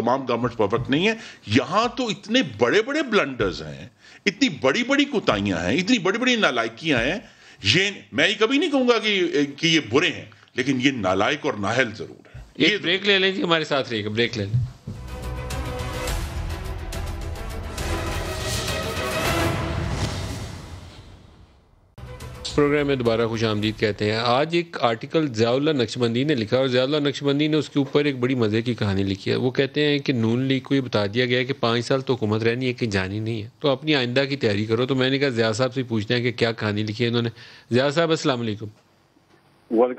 तमाम गवर्नमेंट परफेक्ट नहीं है यहां तो इतने बड़े बड़े ब्लंडर्स हैं इतनी बड़ी बड़ी कुताइयां हैं इतनी बड़ी बड़ी नालायकियां हैं ये मैं ये कभी नहीं कहूंगा कि कि ये बुरे हैं लेकिन ये नालायक और नाहल जरूर है ये ब्रेक ले लेंगे हमारे साथ रहिएगा ब्रेक ले लें प्रोग्राम में दोबारा खुश आमदीद कहते हैं आज एक आर्टिकल ज़ियाउल्ला नक्शबंदी ने लिखा और ज़ियाउल्ला नक्शबंदी ने उसके ऊपर एक बड़ी मज़े की कहानी लिखी है वो कहते हैं कि नून लीग को ये बता दिया गया कि पाँच साल तो हुकूमत रहनी है कि जानी नहीं है तो अपनी आइंदा की तैयारी करो तो मैंने कहा ज़िया साहब से पूछते हैं कि क्या कहानी लिखी है इन्होंने ज़िया साहब असलम वाले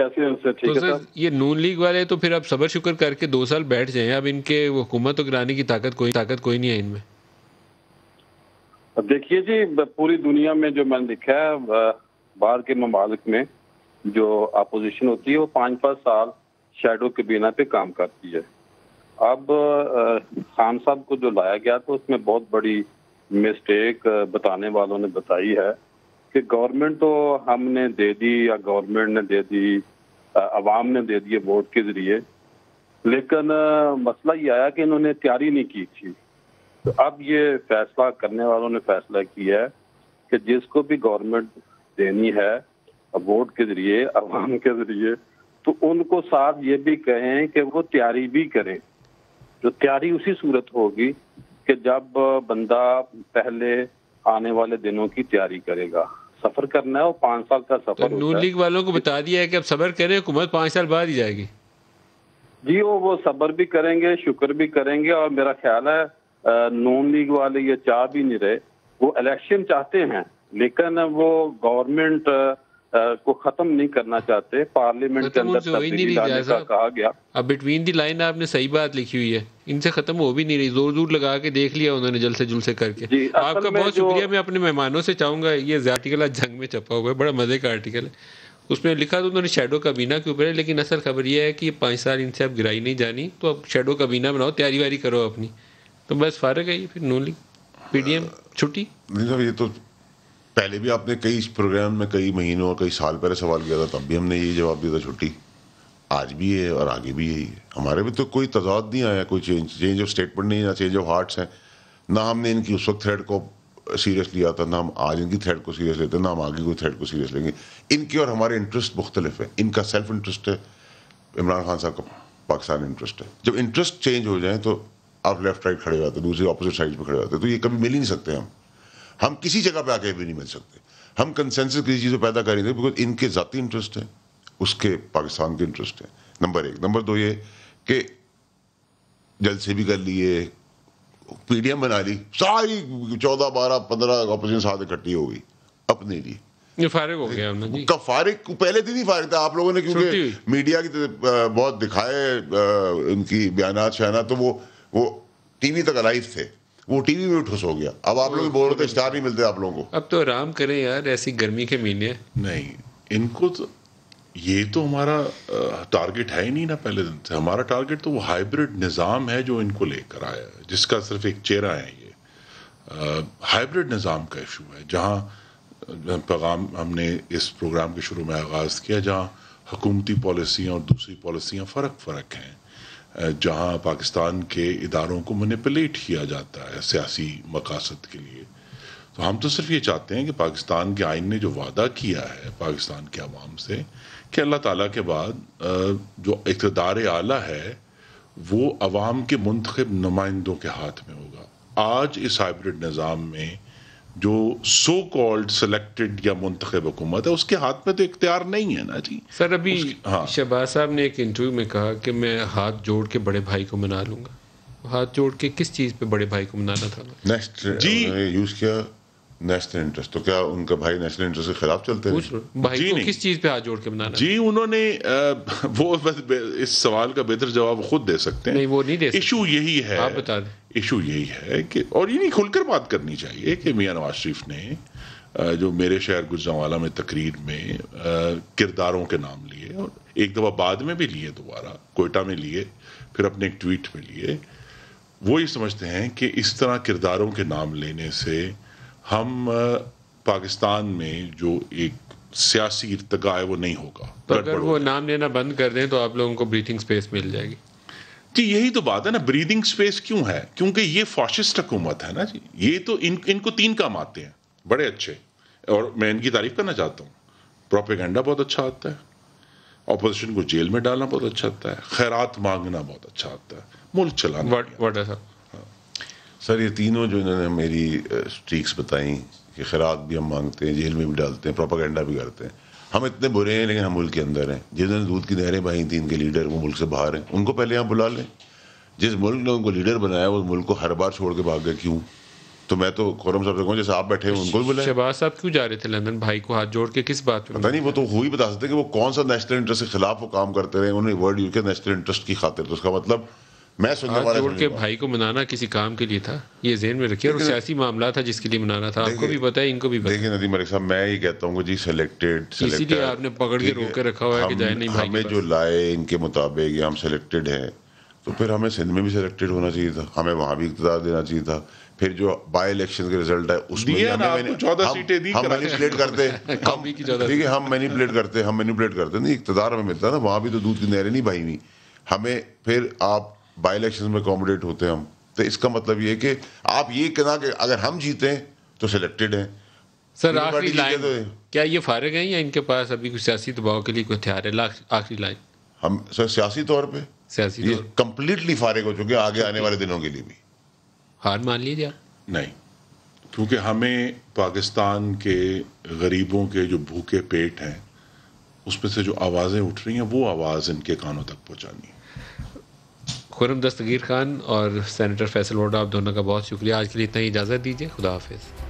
कैसे ठीक तो ये नून लीग वाले तो फिर आप सबर शुक्र करके दो साल बैठ जाएं अब इनके हुकूमत तो गिराने की ताकत कोई ताकत कोई नहीं है इनमें देखिए जी पूरी दुनिया में जो मैंने देखा है बाहर के ममालिक में जो अपोजिशन होती है वो पाँच पाँच साल शेडो के बिना पे काम करती है अब खान साहब को जो लाया गया तो उसमें बहुत बड़ी मिस्टेक बताने वालों ने बताई है कि गवर्नमेंट तो हमने दे दी या गवर्नमेंट ने दे दी आवाम ने दे दिए वोट के जरिए लेकिन मसला ये आया कि इन्होंने तैयारी नहीं की थी तो अब ये फैसला करने वालों ने फैसला किया है कि जिसको भी गवर्नमेंट देनी है वोट के जरिए अवाम के जरिए तो उनको साथ ये भी कहें कि वो तैयारी भी करें जो तैयारी उसी सूरत होगी कि जब बंदा पहले आने वाले दिनों की तैयारी करेगा सफर करना है वो पांच साल का तो सफर तो नून लीग वालों को बता दिया है कि अब सबर करें हुकूमत पाँच साल बाद ही जाएगी जी वो वो सबर भी करेंगे शुक्र भी करेंगे और मेरा ख्याल है नून लीग वाले ये चाह भी नहीं रहे वो इलेक्शन चाहते हैं लेकिन वो गवर्नमेंट को खत्म नहीं करना चाहते पार्लियामेंट के अंदर लाने का कहा गया अब बिटवीन दी लाइन आपने सही बात लिखी हुई है इनसे खत्म हो भी नहीं रही जोर जोर लगा के देख लिया उन्होंने जल से जुल से करके आपका बहुत शुक्रिया मैं अपने मेहमानों से चाहूंगा ये आर्टिकल आज जंग में छपा हुआ है बड़ा मजे का आर्टिकल है उसमें लिखा तो उन्होंने शेडो काबीना के ऊपर है लेकिन असल खबर यह है कि पाँच साल इनसे अब गिराई नहीं जानी तो अब शेडो काबीना बनाओ तैयारी वारी करो अपनी तो बस फारक है ये फिर नून लीग पीडीएम छुट्टी नहीं सर ये तो पहले भी आपने कई प्रोग्राम में कई महीनों और कई साल पहले सवाल किया था तब भी हमने ये जवाब दिया था छुट्टी आज भी है और आगे भी यही है हमारे भी तो कोई तजाद नहीं आया कोई चेंज चेंज ऑफ स्टेटमेंट नहीं ना चेंज ऑफ हार्ट्स हैं ना हमने इनकी उस वक्त थ्रेड को सीरियस लिया था ना हम आज इनकी थ्रेड को सीरियस लेते हैं ना हम आगे कोई थ्रेड को सीरियस लेंगे इनके और हमारे इंटरेस्ट मुख्तलिफ है इनका सेल्फ इंटरेस्ट है इमरान खान साहब का पाकिस्तान इंटरेस्ट है जब इंटरेस्ट चेंज हो जाए तो आप लेफ्ट राइट खड़े हो जाते दूसरी ऑपोजिट साइड पर खड़े हो जाते तो ये कभी मिल ही नहीं सकते हम हम किसी जगह पर आके भी नहीं मिल सकते हम कंसेंसस किसी चीज़ को पैदा कर नहीं बिकॉज इनके ज़ाती इंटरेस्ट हैं उसके पाकिस्तान के इंटरेस्ट हैं नंबर एक नंबर दो ये कि जलसे भी कर लिए पीडीएम बना ली सारी चौदह बारह पंद्रह ऑपोजिशन साथ इकट्ठी हो गई अपने लिए ये फारिग हो गया फारिग पहले दिन ही फारिग था आप लोगों ने क्योंकि मीडिया की बहुत दिखाए उनकी बयान शयाना तो वो वो टीवी तक अलाइव थे वो टीवी में ठुस हो गया अब आप लोग बोल रहे स्टार नहीं मिलते आप लोगों को अब तो आराम करें यार ऐसी गर्मी के महीने नहीं इनको तो ये तो हमारा टारगेट है ही नहीं ना पहले दिन से हमारा टारगेट तो वो हाइब्रिड निज़ाम है जो इनको लेकर आया है जिसका सिर्फ एक चेहरा है ये हाइब्रिड निज़ाम का इशू है जहाँ पैगाम हमने इस प्रोग्राम के शुरू में आगाज़ किया जहाँ हकूमती पॉलिसियाँ और दूसरी पॉलिसियाँ फ़र्क फ़र्क हैं जहां पाकिस्तान के इदारों को मनीपलेट किया जाता है सियासी मकासद के लिए तो हम तो सिर्फ ये चाहते हैं कि पाकिस्तान के आइन ने जो वादा किया है पाकिस्तान के आवाम से कि अल्लाह ताला के बाद जो इकतदार आला है वो अवाम के मुंतखब नुमाइंदों के हाथ में होगा आज इस हाइब्रिड निज़ाम में जो सो कॉल्ड सिलेक्टेड या मुंतब हुकूमत है उसके हाथ में तो इख्तियार नहीं है ना जी सर अभी हाँ शहबाज साहब ने एक इंटरव्यू में कहा कि मैं हाथ जोड़ के बड़े भाई को मना लूंगा हाथ जोड़ के किस चीज़ पे बड़े भाई को मनाना था नेक्स्ट जी यूज़ किया नेशनल इंटरेस्ट तो क्या उनका भाई नेशनल इंटरेस्ट के खिलाफ चलते हैं भाई जी को किस चीज पे हाथ जोड़ के बनाना जी उन्होंने <laughs> वो बस इस सवाल का बेहतर जवाब खुद दे सकते हैं नहीं वो नहीं दे इशू यही है आप बता दें इशू यही है कि और ये नहीं खुलकर बात करनी चाहिए कि मियाँ नवाज शरीफ ने जो मेरे शहर गुजरावाला में तकरीर में किरदारों के नाम लिए और एक दफ़ा बाद में भी लिए दोबारा कोयटा में लिए फिर अपने एक ट्वीट में लिए वो ये समझते हैं कि इस तरह किरदारों के नाम लेने से हम पाकिस्तान में जो एक सियासी इरतगा है वो नहीं होगा तो अगर वो नाम लेना बंद कर दें तो आप लोगों को ब्रीथिंग स्पेस मिल जाएगी जी यही तो बात है ना ब्रीदिंग स्पेस क्यों है क्योंकि ये फॉशिस्ट हुकूमत है ना जी ये तो इन इनको तीन काम आते हैं बड़े अच्छे और मैं इनकी तारीफ करना चाहता हूँ प्रोपेगेंडा बहुत अच्छा आता है अपोजिशन को जेल में डालना बहुत अच्छा आता है खैरात मांगना बहुत अच्छा आता है मुल्क चलाना वर्ड है सर सर ये तीनों जो इन्होंने मेरी स्ट्रीक्स बताई कि खैरात भी हम मांगते हैं जेल में भी डालते हैं प्रोपागेंडा भी करते हैं हम इतने बुरे हैं लेकिन हम मुल्क के अंदर हैं जिन्होंने दूध की नहरें बही थी इनके लीडर वो मुल्क से बाहर हैं उनको पहले यहाँ बुला लें जिस मुल्क ने उनको लीडर बनाया उस मुल्क को हर बार छोड़ के भाग गए क्यों तो मैं तो खोरम साहब से कहूँ जैसे आप बैठे हैं उनको भी बुलाए शहबाज साहब क्यों जा रहे थे लंदन भाई को हाथ जोड़ के किस बात पता नहीं वो तो वही बता सकते कि वो कौन सा नेशनल इंटरेस्ट के खिलाफ वो काम करते रहे उन्होंने वर्ल्ड के नेशनल इंटरेस्ट की खातिर तो उसका मतलब मैं सुनने वाला जोड़ के भाई को मनाना किसी काम के लिए था ये जेन में रखिए और सियासी मामला था जिसके लिए मनाना था आपको भी पता है इनको भी देखिए नदी मलिक साहब मैं ये कहता हूँ जी सिलेक्टेड इसीलिए आपने पकड़ के रोक के रखा हुआ है कि जाए नहीं भाई हमें जो लाए इनके मुताबिक या हम सिलेक्टेड हैं तो फिर हमें सिंध में भी सिलेक्टेड होना चाहिए था हमें वहाँ भी इकतदार देना चाहिए था फिर जो बाई इलेक्शन के रिजल्ट है उसमें हमें हम मैनिपुलेट करते <laughs> ठीक है हम मैनिपुलेट करते हम मैनिपुलेट करते नहीं इकतदार हमें मिलता ना वहाँ भी तो दूध की नहरें नहीं भाई हुई हमें फिर आप बाई इलेक्शन में कॉम्पिटेट होते हैं हम तो इसका मतलब ये कि आप ये कहना कि अगर हम जीते तो सिलेक्टेड हैं सर आखिरी लाइन तो क्या ये फारग हैं या इनके पास अभी कुछ सियासी दबाव के लिए कोई हथियार है आखिरी लाइन हम सर सियासी तौर पे सियासी ये कम्प्लीटली फारिग हो चुके आगे आने वाले दिनों के लिए भी हार मान लीजिए नहीं क्योंकि हमें पाकिस्तान के गरीबों के जो भूखे पेट हैं उसमें से जो आवाज़ें उठ रही हैं वो आवाज़ इनके कानों तक पहुँचानी है खुरम दस्तगीर खान और सेनेटर फैसल वोडा आप दोनों का बहुत शुक्रिया आज के लिए इतना ही इजाज़त दीजिए खुदा हाफिज़